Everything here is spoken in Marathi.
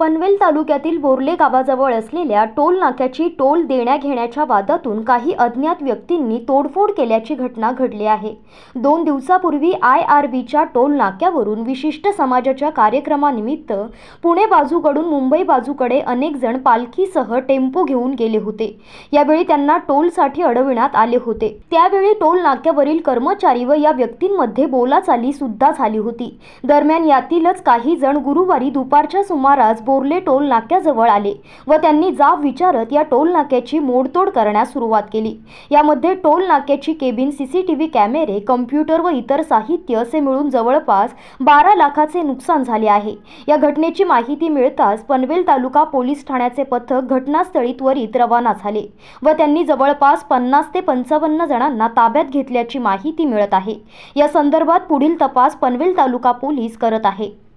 पनवेल तालुक्यातील बोरले गावाजवळ असलेल्या टोल नाक्याची टोल देण्या घेण्याच्या वादातून काही अज्ञात व्यक्तींनी तोडफोड केल्याची घटना घडली आहे दोन दिवसापूर्वी आय आर बीच्या टोल नाक्यावरून विशिष्ट समाजाच्या कार्यक्रमानिमित्त पुणे बाजूकडून मुंबई बाजूकडे अनेक जण पालखीसह टेम्पो घेऊन गेले होते यावेळी त्यांना टोलसाठी अडविण्यात आले होते त्यावेळी टोल नाक्यावरील कर्मचारी व या व्यक्तींमध्ये बोलाचाली सुद्धा झाली होती दरम्यान यातीलच काही जण गुरुवारी दुपारच्या सुमारास कोर्ले टोल नाक्याजवळ आले व त्यांनी जाब विचारत या टोल नाक्याची मोडतोड करण्यास सुरुवात केली यामध्ये टोल नाक्याची केबिन व्ही कॅमेरे कम्प्युटर व इतर साहित्य असे मिळून जवळपास बारा लाखाचे नुकसान झाले आहे या घटनेची माहिती मिळताच पनवेल तालुका पोलीस ठाण्याचे पथक घटनास्थळी त्वरित रवाना झाले व त्यांनी जवळपास पन्नास ते पंचावन्न जणांना ताब्यात घेतल्याची माहिती मिळत आहे या संदर्भात पुढील तपास पनवेल तालुका पोलीस करत आहे